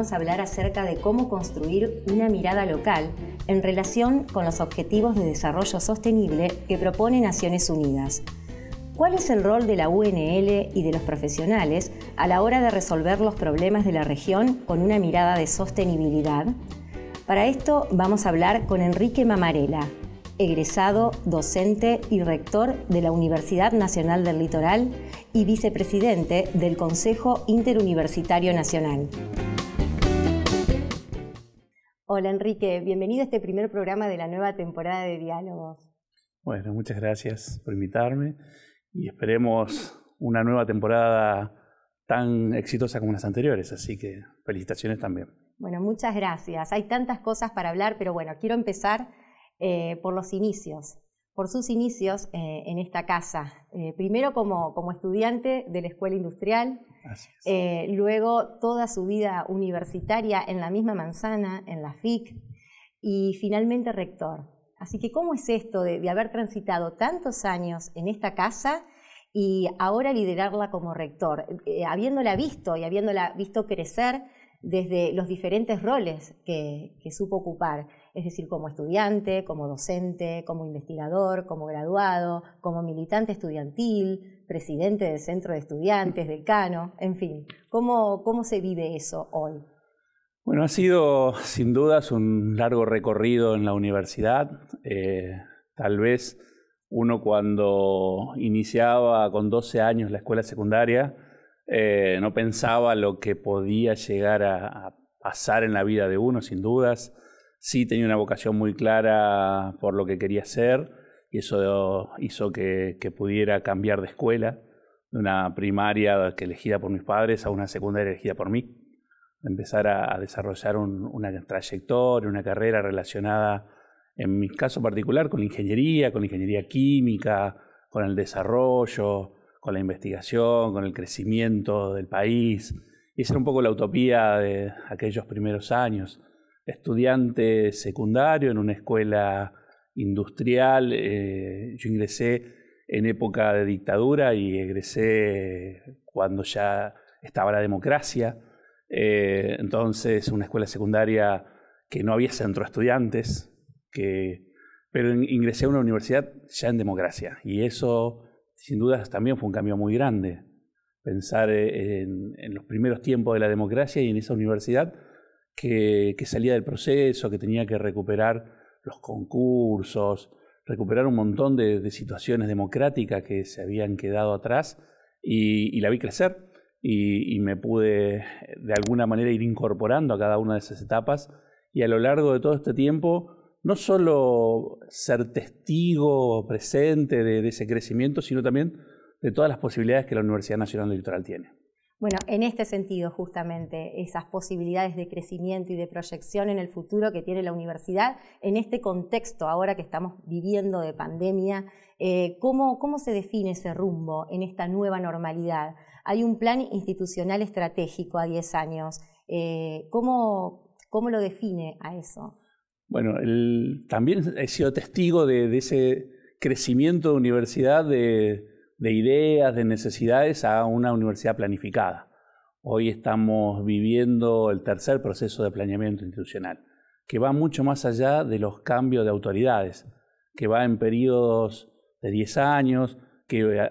vamos a hablar acerca de cómo construir una mirada local en relación con los Objetivos de Desarrollo Sostenible que propone Naciones Unidas. ¿Cuál es el rol de la UNL y de los profesionales a la hora de resolver los problemas de la región con una mirada de sostenibilidad? Para esto vamos a hablar con Enrique Mamarela, egresado, docente y rector de la Universidad Nacional del Litoral y vicepresidente del Consejo Interuniversitario Nacional. Hola Enrique, bienvenido a este primer programa de la nueva temporada de Diálogos. Bueno, muchas gracias por invitarme y esperemos una nueva temporada tan exitosa como las anteriores, así que felicitaciones también. Bueno, muchas gracias. Hay tantas cosas para hablar, pero bueno, quiero empezar eh, por los inicios, por sus inicios eh, en esta casa. Eh, primero como, como estudiante de la Escuela Industrial, eh, luego toda su vida universitaria en la misma manzana, en la FIC, y finalmente rector. Así que, ¿cómo es esto de, haber transitado tantos años en esta casa? y ahora liderarla como rector, eh, habiéndola visto y habiéndola visto crecer desde los diferentes roles que, supo ocupar, es decir, como estudiante, como docente, como investigador, como graduado, como militante estudiantil, presidente del Centro de Estudiantes, decano, en fin, ¿cómo, cómo se vive eso hoy? Bueno, ha sido sin dudas un largo recorrido en la universidad. Eh, tal vez uno cuando iniciaba con 12 años la escuela secundaria eh, no pensaba lo que podía llegar a, pasar en la vida de uno, sin dudas. Sí tenía una vocación muy clara por lo que quería ser y eso hizo que, pudiera cambiar de escuela, de una primaria que elegida por mis padres a una secundaria elegida por mí, empezar a, desarrollar una trayectoria, una carrera relacionada, en mi caso particular, con ingeniería, con ingeniería química, con el desarrollo, con la investigación, con el crecimiento del país. Y esa era un poco la utopía de aquellos primeros años. Estudiante secundario en una escuela industrial. Eh, yo ingresé en época de dictadura y egresé cuando ya estaba la democracia. Eh, entonces, una escuela secundaria que no había centro de estudiantes, pero ingresé a una universidad ya en democracia. Y eso, sin duda, también fue un cambio muy grande. Pensar eh, en, los primeros tiempos de la democracia y en esa universidad que salía del proceso, que tenía que recuperar los concursos, recuperar un montón de, situaciones democráticas que se habían quedado atrás y, la vi crecer y, me pude de alguna manera ir incorporando a cada una de esas etapas y a lo largo de todo este tiempo no solo ser testigo presente de, de ese crecimiento, sino también de todas las posibilidades que la Universidad Nacional del Litoral tiene. Bueno, en este sentido, justamente, esas posibilidades de crecimiento y de proyección en el futuro que tiene la universidad, en este contexto ahora que estamos viviendo de pandemia, eh, ¿cómo, se define ese rumbo en esta nueva normalidad? Hay un plan institucional estratégico a 10 años. Eh, ¿cómo, lo define a eso? Bueno, también he sido testigo de, de ese crecimiento de universidad de de ideas, de necesidades a una universidad planificada. Hoy estamos viviendo el tercer proceso de planeamiento institucional, que va mucho más allá de los cambios de autoridades, que va en periodos de 10 años, que eh,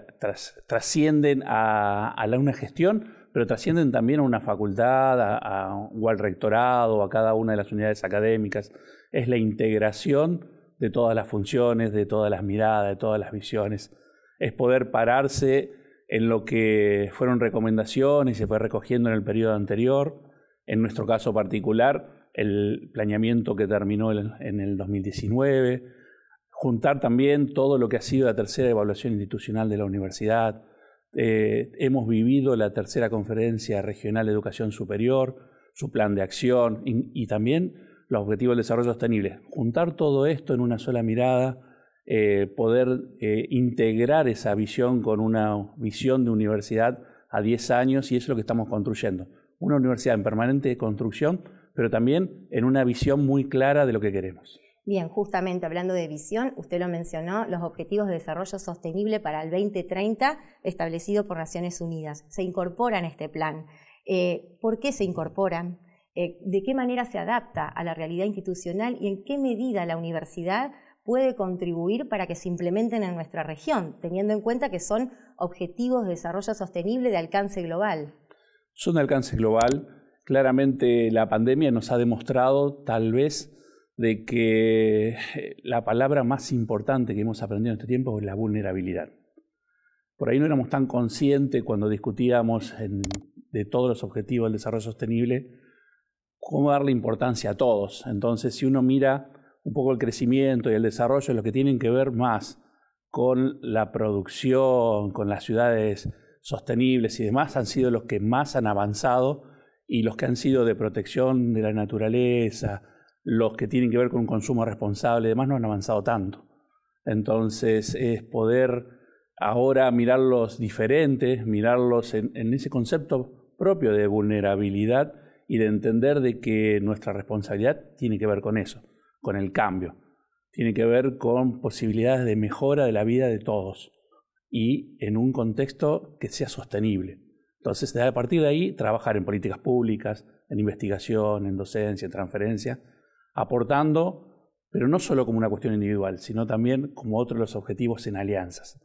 trascienden a, una gestión, pero trascienden también a una facultad a, a, o al rectorado, a cada una de las unidades académicas. Es la integración de todas las funciones, de todas las miradas, de todas las visiones es poder pararse en lo que fueron recomendaciones, y se fue recogiendo en el periodo anterior, en nuestro caso particular, el planeamiento que terminó en el 2019, juntar también todo lo que ha sido la tercera evaluación institucional de la universidad, eh, hemos vivido la tercera conferencia regional de educación superior, su plan de acción y, también los objetivos de desarrollo sostenible. Juntar todo esto en una sola mirada, eh, poder eh, integrar esa visión con una visión de universidad a 10 años y eso es lo que estamos construyendo. Una universidad en permanente construcción, pero también en una visión muy clara de lo que queremos. Bien, justamente hablando de visión, usted lo mencionó, los Objetivos de Desarrollo Sostenible para el 2030 establecido por Naciones Unidas. Se incorporan a este plan. Eh, ¿Por qué se incorporan? ¿De qué manera se adapta a la realidad institucional y en qué medida la universidad puede contribuir para que se implementen en nuestra región, teniendo en cuenta que son objetivos de desarrollo sostenible de alcance global? Son de alcance global. Claramente la pandemia nos ha demostrado tal vez de que eh, la palabra más importante que hemos aprendido en este tiempo es la vulnerabilidad. Por ahí no éramos tan conscientes cuando discutíamos de todos los objetivos del desarrollo sostenible, cómo darle importancia a todos. Entonces, si uno mira un poco el crecimiento y el desarrollo de los que tienen que ver más con la producción, con las ciudades sostenibles y demás, han sido los que más han avanzado y los que han sido de protección de la naturaleza, los que tienen que ver con un consumo responsable y demás, no han avanzado tanto. Entonces es poder ahora mirarlos diferentes, mirarlos en, en ese concepto propio de vulnerabilidad y de entender de que nuestra responsabilidad tiene que ver con eso con el cambio. Tiene que ver con posibilidades de mejora de la vida de todos y en un contexto que sea sostenible. Entonces, a partir de ahí, trabajar en políticas públicas, en investigación, en docencia, en transferencia, aportando, pero no solo como una cuestión individual, sino también como otro de los objetivos en alianzas,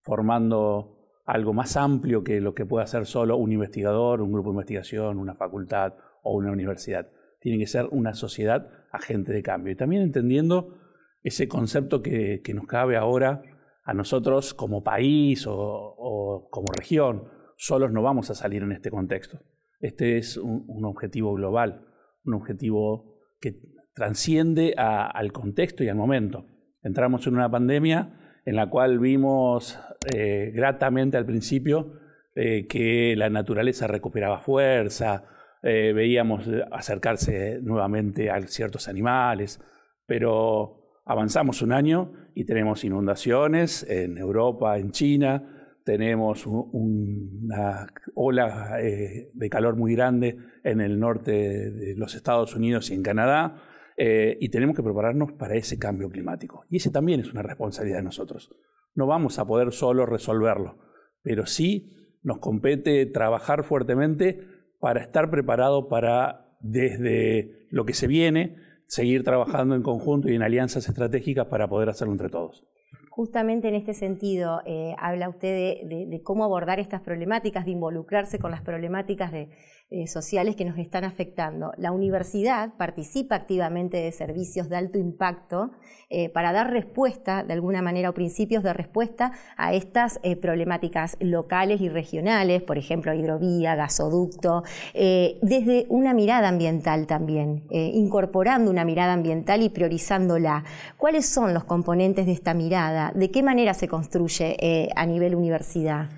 formando algo más amplio que lo que pueda hacer solo un investigador, un grupo de investigación, una facultad o una universidad. Tiene que ser una sociedad agente de cambio. Y también entendiendo ese concepto que, nos cabe ahora a nosotros como país o, como región. Solos no vamos a salir en este contexto. Este es un, objetivo global, un objetivo que transciende al contexto y al momento. Entramos en una pandemia en la cual vimos eh, gratamente al principio eh, que la naturaleza recuperaba fuerza, eh, veíamos acercarse nuevamente a ciertos animales, pero avanzamos un año y tenemos inundaciones en Europa, en China, tenemos una ola eh, de calor muy grande en el norte de los Estados Unidos y en Canadá, eh, y tenemos que prepararnos para ese cambio climático. Y ese también es una responsabilidad de nosotros. No vamos a poder solo resolverlo, pero sí nos compete trabajar fuertemente para estar preparado para, desde lo que se viene, seguir trabajando en conjunto y en alianzas estratégicas para poder hacerlo entre todos. Justamente en este sentido, eh, habla usted de, cómo abordar estas problemáticas, de involucrarse con las problemáticas de, eh, sociales que nos están afectando. La universidad participa activamente de servicios de alto impacto eh, para dar respuesta, de alguna manera, o principios de respuesta a estas eh, problemáticas locales y regionales, por ejemplo, hidrovía, gasoducto, desde una mirada ambiental también, incorporando una mirada ambiental y priorizándola. ¿Cuáles son los componentes de esta mirada? ¿De qué manera se construye a nivel universidad?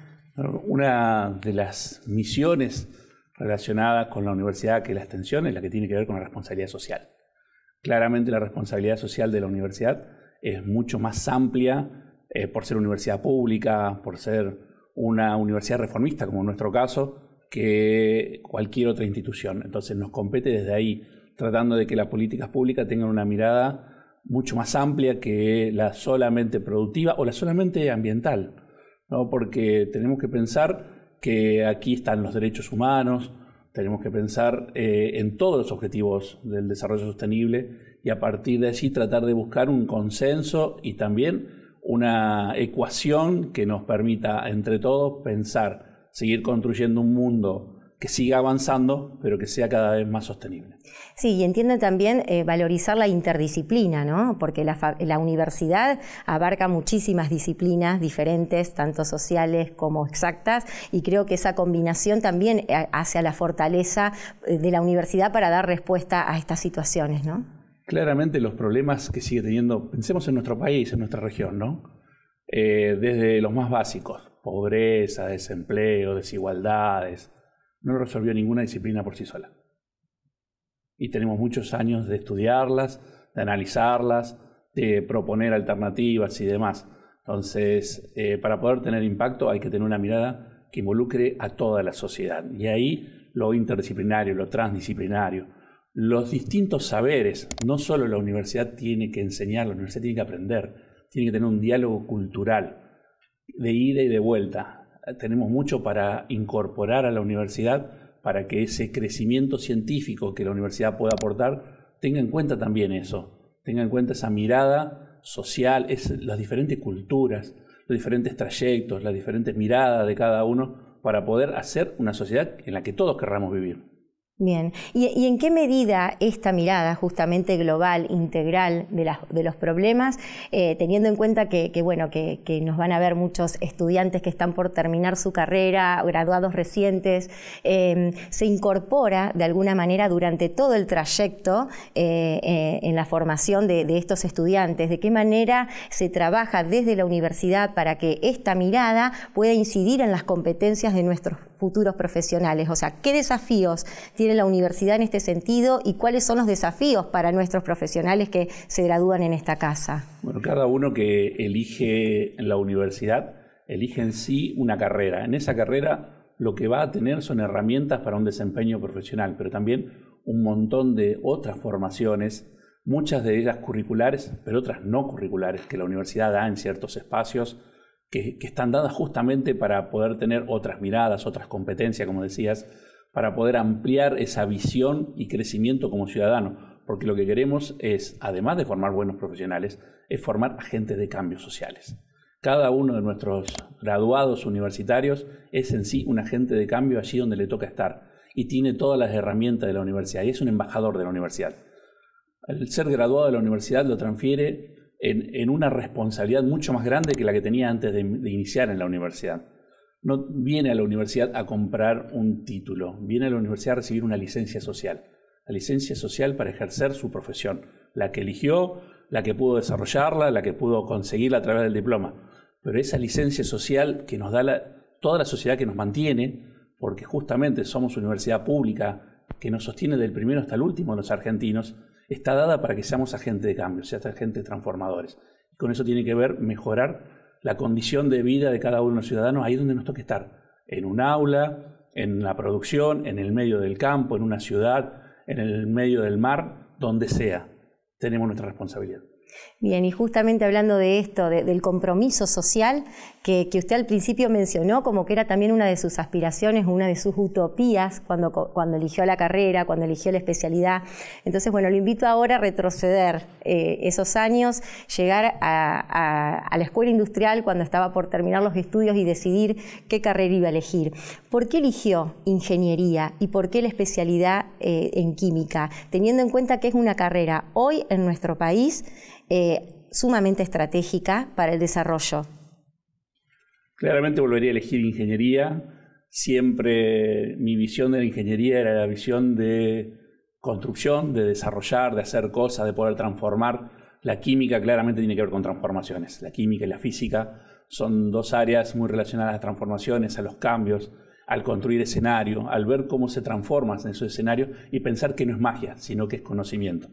Una de las misiones relacionada con la universidad que la extensión es la que tiene que ver con la responsabilidad social. Claramente la responsabilidad social de la universidad es mucho más amplia eh, por ser universidad pública, por ser una universidad reformista como en nuestro caso, que cualquier otra institución. Entonces nos compete desde ahí, tratando de que las políticas públicas tengan una mirada mucho más amplia que la solamente productiva o la solamente ambiental, porque tenemos que pensar que aquí están los derechos humanos, tenemos que pensar eh, en todos los objetivos del desarrollo sostenible y a partir de allí tratar de buscar un consenso y también una ecuación que nos permita entre todos pensar, seguir construyendo un mundo que siga avanzando, pero que sea cada vez más sostenible. Sí, y entiendo también eh, valorizar la interdisciplina, ¿no? Porque la, universidad abarca muchísimas disciplinas diferentes, tanto sociales como exactas, y creo que esa combinación también eh, hace a la fortaleza eh, de la universidad para dar respuesta a estas situaciones, ¿no? Claramente los problemas que sigue teniendo, pensemos en nuestro país, en nuestra región, ¿no? desde los más básicos, pobreza, desempleo, desigualdades, no resolvió ninguna disciplina por sí sola. Y tenemos muchos años de estudiarlas, de analizarlas, de proponer alternativas y demás. Entonces, eh, para poder tener impacto hay que tener una mirada que involucre a toda la sociedad. Y ahí lo interdisciplinario, lo transdisciplinario, los distintos saberes, no solo la universidad tiene que enseñar, la universidad tiene que aprender, tiene que tener un diálogo cultural de ida y de vuelta tenemos mucho para incorporar a la universidad para que ese crecimiento científico que la universidad pueda aportar tenga en cuenta también eso, tenga en cuenta esa mirada social, las diferentes culturas, los diferentes trayectos, las diferentes miradas de cada uno para poder hacer una sociedad en la que todos querramos vivir. Bien, ¿Y, en qué medida esta mirada justamente global, integral de, las, de los problemas, eh, teniendo en cuenta que, bueno, que, nos van a ver muchos estudiantes que están por terminar su carrera, graduados recientes, em, se incorpora de alguna manera durante todo el trayecto eh, eh, en la formación de, de, estos estudiantes? ¿De qué manera se trabaja desde la universidad para que esta mirada pueda incidir en las competencias de nuestros futuros profesionales? O sea, ¿qué desafíos tiene tiene la universidad en este sentido y cuáles son los desafíos para nuestros profesionales que se gradúan en esta casa? Bueno, cada uno que elige la universidad elige en sí una carrera. En esa carrera lo que va a tener son herramientas para un desempeño profesional, pero también un montón de otras formaciones, muchas de ellas curriculares, pero otras no curriculares, que la universidad da en ciertos espacios, que, que, están dadas justamente para poder tener otras miradas, otras competencias, como decías, para poder ampliar esa visión y crecimiento como ciudadano, porque lo que queremos es, además de formar buenos profesionales, es formar agentes de cambios sociales. Cada uno de nuestros graduados universitarios es en sí un agente de cambio allí donde le toca estar y tiene todas las herramientas de la universidad y es un embajador de la universidad. El ser graduado de la universidad lo transfiere en, una responsabilidad mucho más grande que la que tenía antes de iniciar en la universidad no viene a la universidad a comprar un título, viene a la universidad a recibir una licencia social, la licencia social para ejercer su profesión, la que eligió, la que pudo desarrollarla, la que pudo conseguirla a través del diploma. Pero esa licencia social que nos da toda la sociedad que nos mantiene, porque justamente somos universidad pública que nos sostiene del primero hasta el último los argentinos, está dada para que seamos agentes de cambio, seamos agentes transformadores. Con eso tiene que ver mejorar la condición de vida de cada uno de los ciudadanos ahí donde nos toque estar, en un aula, en la producción, en el medio del campo, en una ciudad, en el medio del mar, donde sea. Tenemos nuestra responsabilidad. Bien, y justamente hablando de esto, del compromiso social, que, usted al principio mencionó como que era también una de sus aspiraciones, una de sus utopías cuando, cuando eligió la carrera, cuando eligió la especialidad. Entonces, bueno, lo invito ahora a retroceder eh, esos años, llegar a, la escuela industrial cuando estaba por terminar los estudios y decidir qué carrera iba a elegir. ¿Por qué eligió ingeniería y por qué la especialidad eh, en química? Teniendo en cuenta que es una carrera hoy en nuestro país, eh, sumamente estratégica para el desarrollo. Claramente volvería a elegir ingeniería. Siempre mi visión de la ingeniería era la visión de construcción, de desarrollar, de hacer cosas, de poder transformar. La química claramente tiene que ver con transformaciones. La química y la física son dos áreas muy relacionadas a las transformaciones, a los cambios, al construir escenario, al ver cómo se transforma en su escenario y pensar que no es magia, sino que es conocimiento.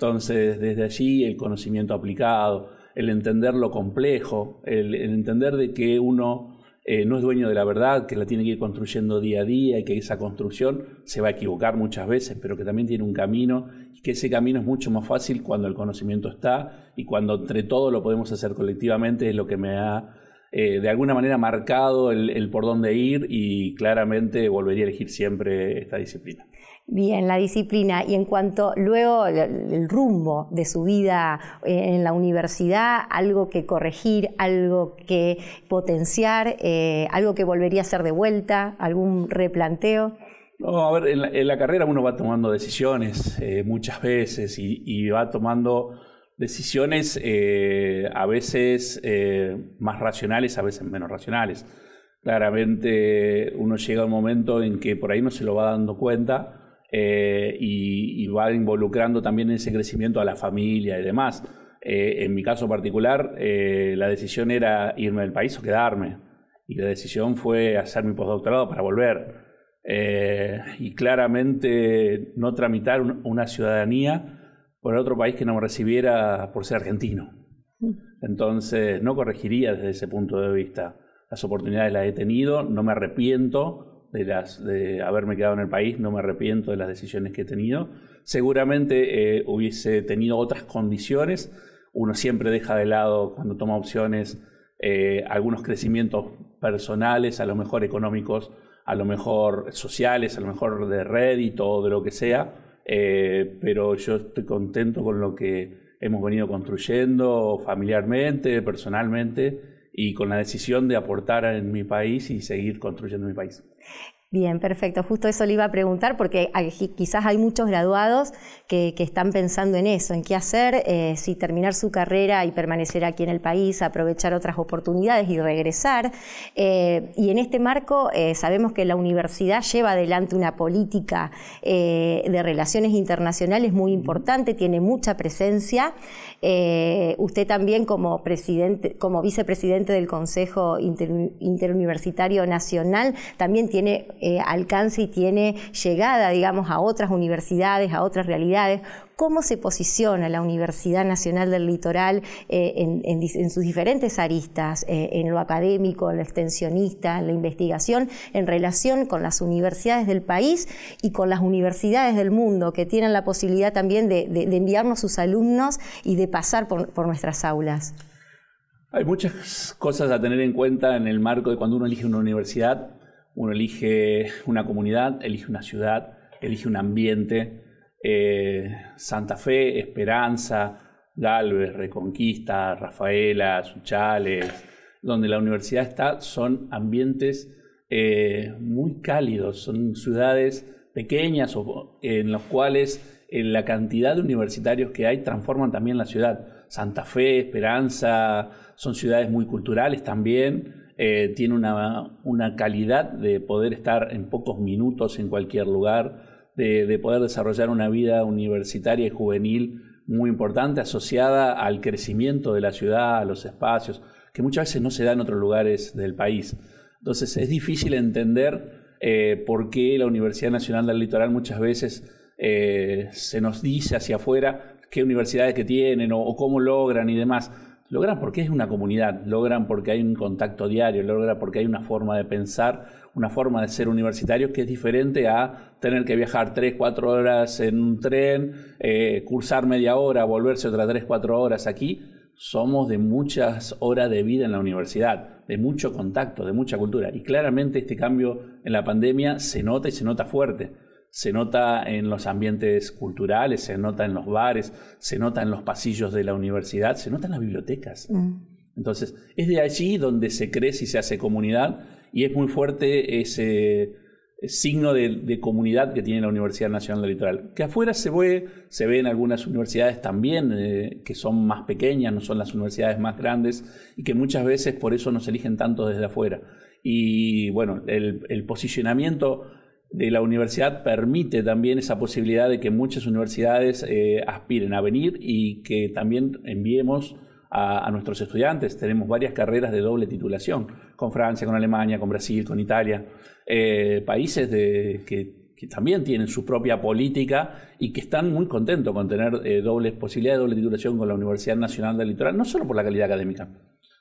Entonces, desde allí el conocimiento aplicado, el entender lo complejo, el, entender de que uno eh, no es dueño de la verdad, que la tiene que ir construyendo día a día y que esa construcción se va a equivocar muchas veces, pero que también tiene un camino y que ese camino es mucho más fácil cuando el conocimiento está y cuando entre todos lo podemos hacer colectivamente, es lo que me ha eh, de alguna manera marcado el, el por dónde ir y claramente volvería a elegir siempre esta disciplina. Bien, la disciplina. Y en cuanto luego el rumbo de su vida eh, en la universidad, algo que corregir, algo que potenciar, eh, algo que volvería a ser de vuelta, algún replanteo. No, a ver, en la, carrera uno va tomando decisiones eh, muchas veces y, va tomando decisiones a veces más racionales, a veces menos racionales. Claramente uno llega a un momento en que por ahí no se lo va dando cuenta eh, y, va involucrando también en ese crecimiento a la familia y demás. Eh, en mi caso particular, eh, la decisión era irme del país o quedarme. Y la decisión fue hacer mi postdoctorado para volver. y claramente no tramitar una ciudadanía por otro país que no me recibiera por ser argentino. Entonces, no corregiría desde ese punto de vista. Las oportunidades las he tenido, no me arrepiento de, haberme quedado en el país, no me arrepiento de las decisiones que he tenido. Seguramente eh, hubiese tenido otras condiciones. Uno siempre deja de lado cuando toma opciones eh, algunos crecimientos personales, a lo mejor económicos, a lo mejor sociales, a lo mejor de rédito o de lo que sea, eh, pero yo estoy contento con lo que hemos venido construyendo familiarmente, personalmente, y con la decisión de aportar en mi país y seguir construyendo mi país. Bien, perfecto. Justo eso le iba a preguntar porque quizás hay muchos graduados que, están pensando en eso, en qué hacer, eh, si terminar su carrera y permanecer aquí en el país, aprovechar otras oportunidades y regresar. Eh, y en este marco eh, sabemos que la universidad lleva adelante una política de relaciones internacionales muy importante, tiene mucha presencia. usted también como, presidente, como vicepresidente del Consejo Interuniversitario Nacional también tiene eh, alcance y tiene llegada, digamos, a otras universidades, a otras realidades. ¿Cómo se posiciona la Universidad Nacional del Litoral eh, en, sus diferentes aristas, eh, en lo académico, en lo extensionista, en la investigación, en relación con las universidades del país y con las universidades del mundo, que tienen la posibilidad también de, enviarnos sus alumnos y de pasar por nuestras aulas? Hay muchas cosas a tener en cuenta en el marco de cuando uno elige una universidad uno elige una comunidad, elige una ciudad, elige un ambiente. Eh, Santa Fe, Esperanza, Galvez, Reconquista, Rafaela, Suchales, donde la universidad está, son ambientes eh, muy cálidos, son ciudades pequeñas en las cuales eh, la cantidad de universitarios que hay transforman también la ciudad. Santa Fe, Esperanza, son ciudades muy culturales también, eh, tiene una, calidad de poder estar en pocos minutos en cualquier lugar, de, poder desarrollar una vida universitaria y juvenil muy importante asociada al crecimiento de la ciudad, a los espacios, que muchas veces no se da en otros lugares del país. Entonces es difícil entender eh, por qué la Universidad Nacional del Litoral muchas veces eh, se nos dice hacia afuera qué universidades que tienen o cómo logran y demás logran porque es una comunidad, logran porque hay un contacto diario, logran porque hay una forma de pensar, una forma de ser universitario que es diferente a tener que viajar 3, 4 horas en un tren, eh, cursar media hora, volverse otras 3, 4 horas aquí. Somos de muchas horas de vida en la universidad, de mucho contacto, de mucha cultura. Y claramente este cambio en la pandemia se nota y se nota fuerte se nota en los ambientes culturales, se nota en los bares, se nota en los pasillos de la universidad, se nota en las bibliotecas. Mm. Entonces, es de allí donde se crece y se hace comunidad y es muy fuerte ese signo de, comunidad que tiene la Universidad Nacional del Litoral, que afuera se ve, se ve en algunas universidades también, eh, que son más pequeñas, no son las universidades más grandes, y que muchas veces por eso nos eligen tanto desde afuera. Y bueno, el posicionamiento de la universidad permite también esa posibilidad de que muchas universidades eh, aspiren a venir y que también enviemos a, nuestros estudiantes. Tenemos varias carreras de doble titulación, con Francia, con Alemania, con Brasil, con Italia, eh, países que, también tienen su propia política y que están muy contentos con tener eh, doble posibilidades de doble titulación con la Universidad Nacional del Litoral, no solo por la calidad académica,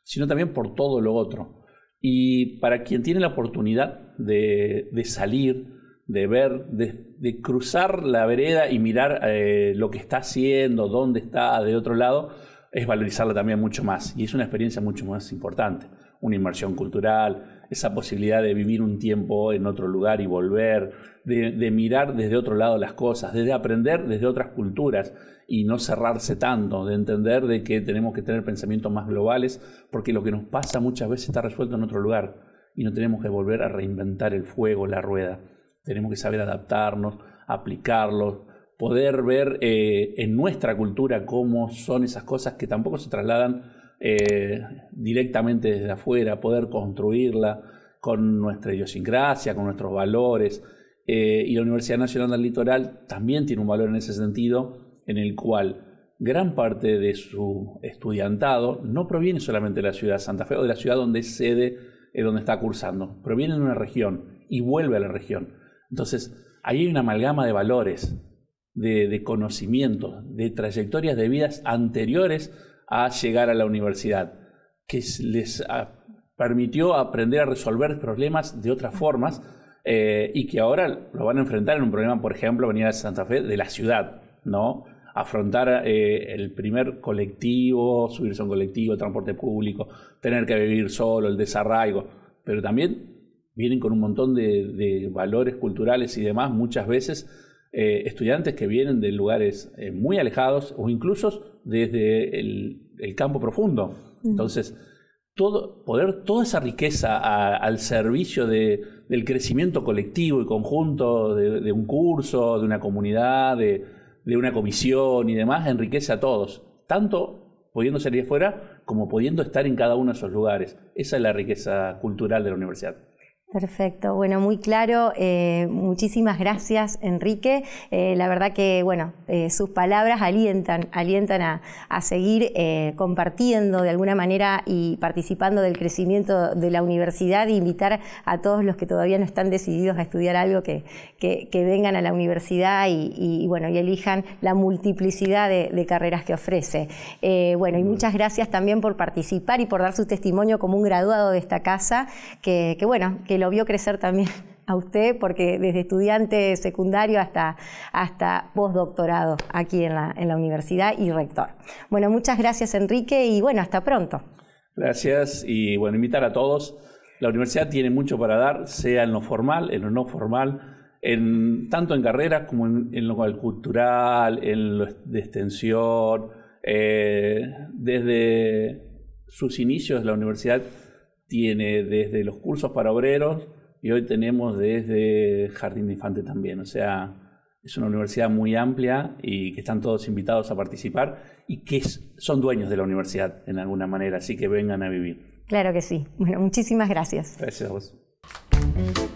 sino también por todo lo otro. Y para quien tiene la oportunidad de salir, de ver, de, cruzar la vereda y mirar eh, lo que está haciendo, dónde está de otro lado, es valorizarla también mucho más. Y es una experiencia mucho más importante. Una inmersión cultural, esa posibilidad de vivir un tiempo en otro lugar y volver, de, de mirar desde otro lado las cosas, desde aprender desde otras culturas y no cerrarse tanto, de entender de que tenemos que tener pensamientos más globales, porque lo que nos pasa muchas veces está resuelto en otro lugar y no tenemos que volver a reinventar el fuego, la rueda. Tenemos que saber adaptarnos, aplicarlos, poder ver eh, en nuestra cultura cómo son esas cosas que tampoco se trasladan eh, directamente desde afuera, poder construirla con nuestra idiosincrasia, con nuestros valores. Eh, y la Universidad Nacional del Litoral también tiene un valor en ese sentido, en el cual gran parte de su estudiantado no proviene solamente de la ciudad de Santa Fe o de la ciudad donde es sede, donde está cursando, proviene de una región y vuelve a la región. Entonces, ahí hay una amalgama de valores, de, de conocimientos, de trayectorias de vidas anteriores a llegar a la universidad, que les ah, permitió aprender a resolver problemas de otras formas eh, y que ahora lo van a enfrentar en un problema, por ejemplo, venir de Santa Fe, de la ciudad, ¿no? afrontar eh, el primer colectivo, subirse a un colectivo, transporte público, tener que vivir solo, el desarraigo, pero también vienen con un montón de, valores culturales y demás, muchas veces eh, estudiantes que vienen de lugares eh, muy alejados o incluso desde el, campo profundo. Mm. Entonces, todo, poder toda esa riqueza al servicio del crecimiento colectivo y conjunto de, un curso, de una comunidad, de, una comisión y demás, enriquece a todos, tanto pudiendo salir afuera como pudiendo estar en cada uno de esos lugares. Esa es la riqueza cultural de la universidad. Perfecto, bueno, muy claro. Eh, muchísimas gracias, Enrique. Eh, la verdad que, bueno, eh, sus palabras alientan, alientan a, seguir compartiendo de alguna manera y participando del crecimiento de la universidad e invitar a todos los que todavía no están decididos a estudiar algo que, vengan a la universidad y, bueno, y elijan la multiplicidad de, carreras que ofrece. bueno, y muchas gracias también por participar y por dar su testimonio como un graduado de esta casa, que, que bueno, que lo vio crecer también a usted, porque desde estudiante secundario hasta, hasta postdoctorado aquí en la, universidad y rector. Bueno, muchas gracias Enrique y bueno, hasta pronto. Gracias y bueno, invitar a todos. La universidad tiene mucho para dar, sea en lo formal, en lo no formal, en, tanto en carreras como en, lo cultural, en lo de extensión. Eh, desde sus inicios la universidad tiene desde los cursos para obreros y hoy tenemos desde Jardín de Infante también. O sea, es una universidad muy amplia y que están todos invitados a participar y que son dueños de la universidad en alguna manera, así que vengan a vivir. Claro que sí. Bueno, muchísimas gracias. Gracias a vos.